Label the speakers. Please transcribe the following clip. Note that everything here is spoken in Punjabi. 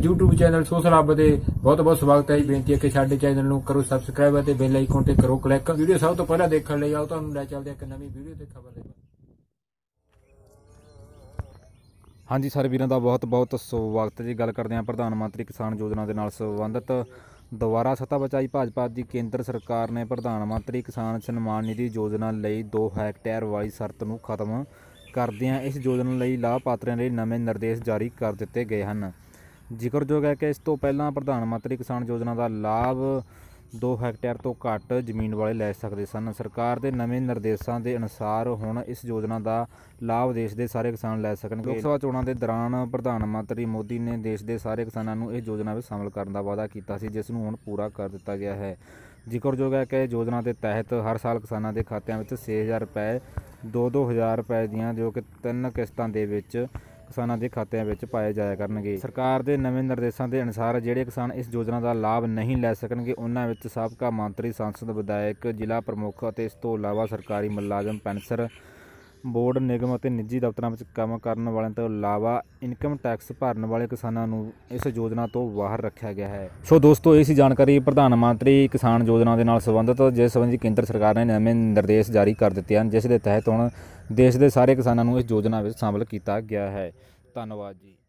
Speaker 1: YouTube ਚੈਨਲ ਸੋਸਲਾਬ ਦੇ ਬਹੁਤ ਬਹੁਤ ਸਵਾਗਤ ਹੈ ਜੀ ਬੇਨਤੀ ਹੈ ਕਿ ਸਾਡੇ ਚੈਨਲ ਨੂੰ ਕਰੋ ਸਬਸਕ੍ਰਾਈਬ ਅਤੇ ਬੈਲ ਆਈਕਨ ਤੇ ਕਰੋ ਕਲਿੱਕ ਵੀਡੀਓ ਸਭ ਤੋਂ ਪਹਿਲਾਂ ਦੇਖਣ ਲਈ ਆਓ
Speaker 2: ਤੁਹਾਨੂੰ ਲੈ ਚੱਲਦੇ ਇੱਕ ਨਵੀਂ ਵੀਡੀਓ ਤੇ ਖਬਰ ਲਈ
Speaker 3: ਹਾਂਜੀ ਸਾਰੇ ਵੀਰਾਂ ਦਾ ਬਹੁਤ ਬਹੁਤ ਸਵਾਗਤ ਜੀ ਗੱਲ ਕਰਦੇ ਹਾਂ ਪ੍ਰਧਾਨ ਮੰਤਰੀ ਕਿਸਾਨ ਯੋਜਨਾ ਦੇ ਨਾਲ ਸੰਬੰਧਿਤ ਦੁਬਾਰਾ ਸੱਤਾ ਬਚਾਈ ਭਾਜਪਾ ਦੀ ਕੇਂਦਰ ਸਰਕਾਰ ਨੇ ਪ੍ਰਧਾਨ ਮੰਤਰੀ ਕਿਸਾਨ ਸਨਮਾਨ ਨਿਧੀ ਯੋਜਨਾ ਲਈ 2 ਹੈਕਟੇਅਰ ਵਾਲੀ ਸ਼ਰਤ ਨੂੰ ਖਤਮ ਕਰਦਿਆਂ ਇਸ ਯੋਜਨਾ ਲਈ ਲਾਭਪਾਤਰੀਆਂ ਲਈ ਨਵੇਂ ਨਿਰਦੇਸ਼ ਜਾਰੀ ਕਰ ਦਿੱਤੇ ਗਏ ਹਨ ਜ਼ਿਕਰਯੋਗ ਹੈ ਕਿ ਇਸ ਤੋਂ ਪਹਿਲਾਂ ਪ੍ਰਧਾਨ ਮੰਤਰੀ ਕਿਸਾਨ ਯੋਜਨਾ ਦਾ ਲਾਭ 2 ਹੈਕਟੇਅਰ ਤੋਂ ਘੱਟ ਜ਼ਮੀਨ ਵਾਲੇ ਲੈ ਸਕਦੇ ਸਨ ਸਰਕਾਰ ਦੇ ਨਵੇਂ ਨਿਰਦੇਸ਼ਾਂ ਦੇ ਅਨੁਸਾਰ ਹੁਣ ਇਸ ਯੋਜਨਾ ਦਾ ਲਾਭ ਦੇਸ਼ ਦੇ ਸਾਰੇ ਕਿਸਾਨ ਲੈ ਸਕਣਗੇ ਲੋਕ ਸਭਾ ਚੋਣਾਂ ਦੇ ਦੌਰਾਨ ਪ੍ਰਧਾਨ ਮੰਤਰੀ ਮੋਦੀ ਨੇ ਦੇਸ਼ ਦੇ ਸਾਰੇ ਕਿਸਾਨਾਂ ਨੂੰ ਇਹ ਯੋਜਨਾ ਵਿੱਚ ਸ਼ਾਮਲ ਕਰਨ ਦਾ ਵਾਅਦਾ ਕੀਤਾ ਸੀ ਜਿਸ ਨੂੰ ਹੁਣ ਪੂਰਾ ਕਰ ਦਿੱਤਾ ਗਿਆ ਹੈ ਜ਼ਿਕਰਯੋਗ ਹੈ ਕਿ ਯੋਜਨਾ ਦੇ ਤਹਿਤ ਹਰ ਸਾਲ ਕਿਸਾਨਾਂ ਦੇ ਖਾਤਿਆਂ ਵਿੱਚ 6000 ਰੁਪਏ 2-2000 ਰੁਪਏ ਦੀਆਂ ਜੋ ਕਿ ਤਿੰਨ ਕਿਸ਼ਤਾਂ ਦੇ ਵਿੱਚ ਕਿਸਾਨਾਂ ਦੇ ਖਾਤਿਆਂ ਵਿੱਚ ਪਾਏ ਜਾਇਆ ਕਰਨਗੇ ਸਰਕਾਰ ਦੇ ਨਵੇਂ ਨਿਰਦੇਸ਼ਾਂ ਦੇ ਅਨੁਸਾਰ ਜਿਹੜੇ ਕਿਸਾਨ ਇਸ ਯੋਜਨਾ ਦਾ ਲਾਭ ਨਹੀਂ ਲੈ ਸਕਣਗੇ ਉਹਨਾਂ ਵਿੱਚ ਸਾਬਕਾ ਮੰਤਰੀ ਸੰਸਦ ਵਿਧਾਇਕ ਜ਼ਿਲ੍ਹਾ ਪ੍ਰਮੁੱਖ ਅਤੇ ਇਸ ਤੋਂ ਇਲਾਵਾ ਸਰਕਾਰੀ ਮੁਲਾਜ਼ਮ ਪੈਨਸਰ ਬੋਰਡ ਨਿਗਮ ਅਤੇ ਨਿੱਜੀ ਦਫ਼ਤਰਾਂ ਵਿੱਚ ਕੰਮ ਕਰਨ ਵਾਲਿਆਂ ਤੋਂ ਇਲਾਵਾ ਇਨਕਮ ਟੈਕਸ ਭਰਨ ਵਾਲੇ ਕਿਸਾਨਾਂ ਨੂੰ ਇਸ ਯੋਜਨਾ ਤੋਂ ਬਾਹਰ ਰੱਖਿਆ ਗਿਆ ਹੈ ਸੋ ਦੋਸਤੋ ਇਹ ਸੀ ਜਾਣਕਾਰੀ ਪ੍ਰਧਾਨ ਮੰਤਰੀ ਕਿਸਾਨ ਯੋਜਨਾ ਦੇ ਨਾਲ ਸੰਬੰਧਿਤ ਜਿਸ ਸੰਬੰਧੀ ਕੇਂਦਰ ਸਰਕਾਰ ਨੇ ਨਵੇਂ ਨਿਰਦੇਸ਼ ਜਾਰੀ ਕਰ ਦਿੱਤੇ ਹਨ ਜਿਸ ਦੇ ਤਹਿਤ ਹੁਣ ਦੇਸ਼ ਦੇ ਸਾਰੇ ਕਿਸਾਨਾਂ ਨੂੰ ਇਸ ਯੋਜਨਾ ਵਿੱਚ ਸ਼ਾਮਲ ਕੀਤਾ ਗਿਆ ਹੈ ਧੰਨਵਾਦ ਜੀ